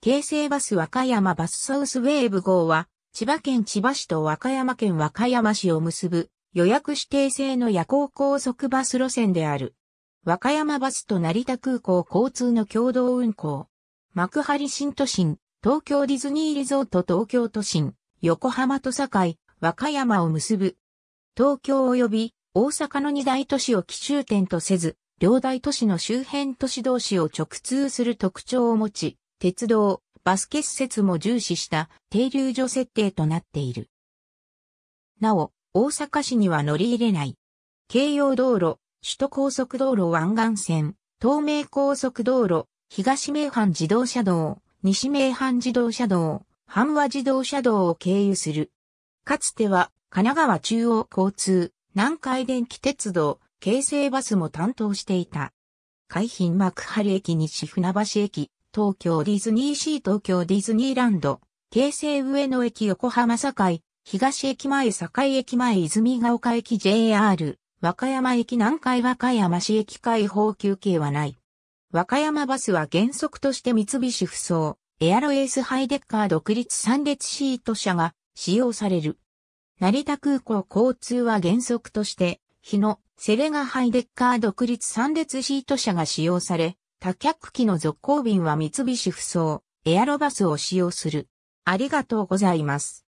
京成バス和歌山バスサウスウェーブ号は、千葉県千葉市と和歌山県和歌山市を結ぶ予約指定制の夜行高速バス路線である。和歌山バスと成田空港交通の共同運行。幕張新都心、東京ディズニーリゾート東京都心、横浜と堺、和歌山を結ぶ。東京及び大阪の二大都市を奇襲点とせず、両大都市の周辺都市同士を直通する特徴を持ち、鉄道、バスケ施設も重視した停留所設定となっている。なお、大阪市には乗り入れない。京葉道路、首都高速道路湾岸線、東名高速道路、東名阪自動車道、西名阪自動車道、阪和自動車道を経由する。かつては、神奈川中央交通、南海電気鉄道、京成バスも担当していた。海浜幕張駅西船橋駅、東京ディズニーシー東京ディズニーランド、京成上野駅横浜堺、東駅前堺駅前泉ヶ丘駅 JR、和歌山駅南海和歌山市駅開放休憩はない。和歌山バスは原則として三菱不走、エアロエースハイデッカー独立3列シート車が使用される。成田空港交通は原則として、日野、セレガハイデッカー独立3列シート車が使用され、多客機の続行便は三菱不走、エアロバスを使用する。ありがとうございます。